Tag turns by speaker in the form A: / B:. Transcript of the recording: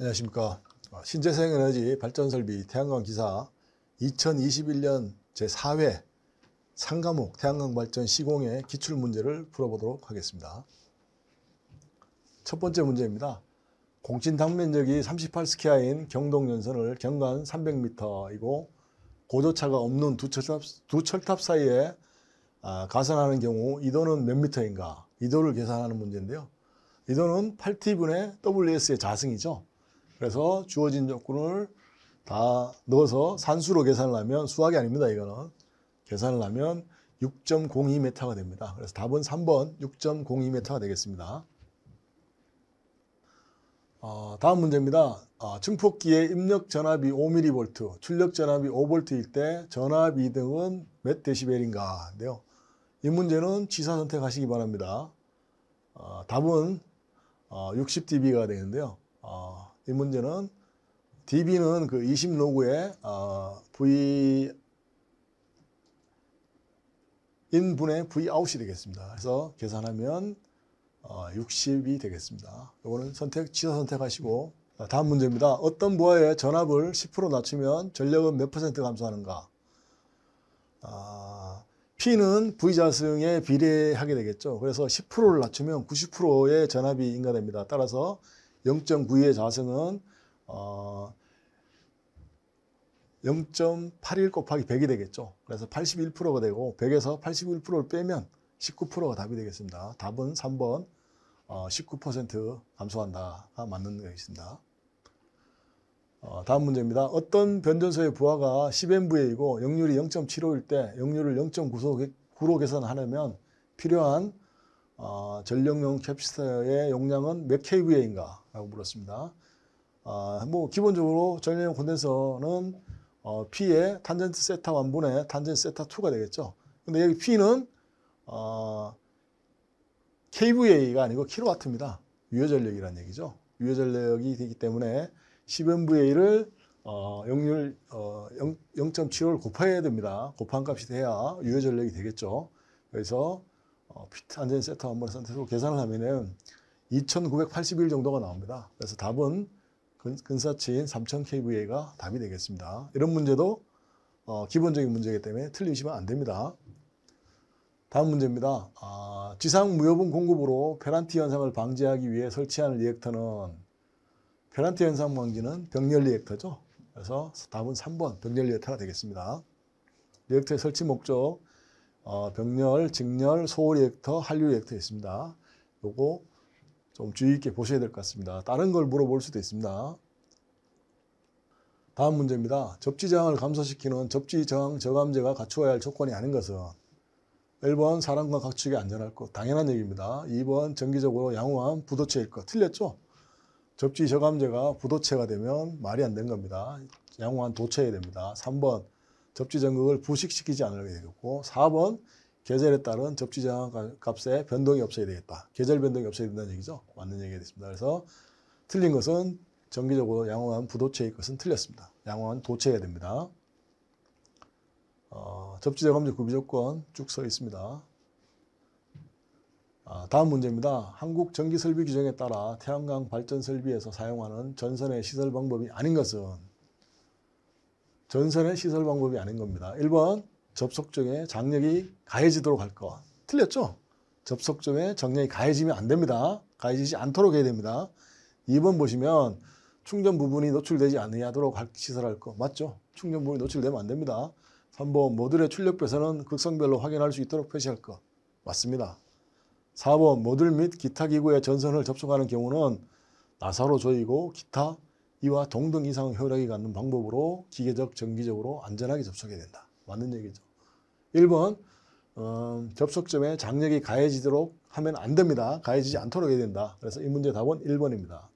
A: 안녕하십니까. 어, 신재생에너지 발전설비 태양광 기사 2021년 제4회 상과목 태양광 발전 시공의 기출 문제를 풀어보도록 하겠습니다. 첫 번째 문제입니다. 공친 당면적이 3 8스퀘어인 경동연선을 경관 300m이고 고조차가 없는 두 철탑, 두 철탑 사이에 아, 가산하는 경우 이도는 몇 미터인가 이도를 계산하는 문제인데요. 이도는 8t분의 WS의 자승이죠. 그래서 주어진 조건을 다 넣어서 산수로 계산을 하면 수학이 아닙니다. 이거는 계산을 하면 6.02m가 됩니다. 그래서 답은 3번 6.02m가 되겠습니다. 어, 다음 문제입니다. 어, 증폭기의 입력 전압이 5mV, 출력 전압이 5V일 때 전압 이등은 몇 데시벨인가? 인데요. 이 문제는 취사 선택하시기 바랍니다. 어, 답은 어, 60dB가 되는데요. 이 문제는 DB는 그 20로그의 어, V 인분의 V 아웃이 되겠습니다. 그래서 계산하면 어, 60이 되겠습니다. 이거는 선택, 취소 선택하시고 다음 문제입니다. 어떤 부하의 전압을 10% 낮추면 전력은 몇 퍼센트 감소하는가? 아, P는 V자승에 비례하게 되겠죠. 그래서 10%를 낮추면 90%의 전압이 인가됩니다. 따라서 0.92의 자승은 어0.81 곱하기 100이 되겠죠. 그래서 81%가 되고 100에서 81%를 빼면 19%가 답이 되겠습니다. 답은 3번 어, 19% 감소한다가 맞는 것입니다. 어, 다음 문제입니다. 어떤 변전소의 부하가 1 0부 v 이고 역률이 0.75일 때 역률을 0.95로 계산하려면 필요한 어, 전력용 캡피스터의 용량은 몇 kVA인가? 라고 물었습니다. 어, 뭐 기본적으로 전력용 콘덴서는 어, P의 탄젠트 세타 1분의 탄젠트 세타 2가 되겠죠. 근데 여기 P는 어, kVA가 아니고 킬로와트입니다. 유효전력이라는 얘기죠. 유효전력이 되기 때문에 10MVA를 어, 용률 어, 0.75를 곱해야 됩니다. 곱한 값이 돼야 유효전력이 되겠죠. 그래서 피트 안전센터 업무상태로 계산을 하면은 2,981 정도가 나옵니다. 그래서 답은 근사치인 3,000 kVA가 답이 되겠습니다. 이런 문제도 어, 기본적인 문제이기 때문에 틀리시면 안 됩니다. 다음 문제입니다. 아, 지상 무여분 공급으로 페란티 현상을 방지하기 위해 설치한 리액터는 페란티 현상 방지는 병렬 리액터죠. 그래서 답은 3번 병렬 리액터가 되겠습니다. 리액터의 설치 목적 어, 병렬, 직렬 소호 리액터, 한류 리액터 있습니다. 요거 좀 주의 있게 보셔야 될 것 같습니다. 다른 걸 물어볼 수도 있습니다. 다음 문제입니다. 접지 저항을 감소시키는 접지 저항 저감제가 갖추어야 할 조건이 아닌 것은 1번 사람과 각축이 안전할 것 당연한 얘기입니다. 2번 정기적으로 양호한 부도체일 것 틀렸죠? 접지 저감제가 부도체가 되면 말이 안 되는 겁니다. 양호한 도체해야 됩니다. 3번 접지 전극을 부식시키지 않아야 되겠고 4번 계절에 따른 접지 전환 값의 변동이 없어야 되겠다. 계절 변동이 없어야 된다는 얘기죠. 맞는 얘기가 됐습니다. 그래서 틀린 것은 정기적으로 양호한 부도체의 것은 틀렸습니다. 양호한 도체가 됩니다. 어, 접지적 감적 구비 조건 쭉 써 있습니다. 아, 다음 문제입니다. 한국 전기 설비 규정에 따라 태양광 발전 설비에서 사용하는 전선의 시설 방법이 아닌 것은 전선의 시설 방법이 아닌 겁니다. 1번 접속 중에 장력이 가해지도록 할 것. 틀렸죠? 접속 중에장력이 가해지면 안 됩니다. 가해지지 않도록 해야 됩니다. 2번 보시면 충전 부분이 노출되지 않느냐 하도록 시설할 거 맞죠? 충전 부분이 노출되면 안 됩니다. 3번 모듈의 출력 배선은 극성별로 확인할 수 있도록 표시할 거 맞습니다. 4번 모듈 및 기타 기구의 전선을 접속하는 경우는 나사로 조이고 기타 이와 동등 이상 효력이 갖는 방법으로 기계적, 정기적으로 안전하게 접속해야 된다. 맞는 얘기죠. 1번 어, 접속점에 장력이 가해지도록 하면 안 됩니다. 가해지지 않도록 해야 된다. 그래서 이 문제 답은 1번입니다.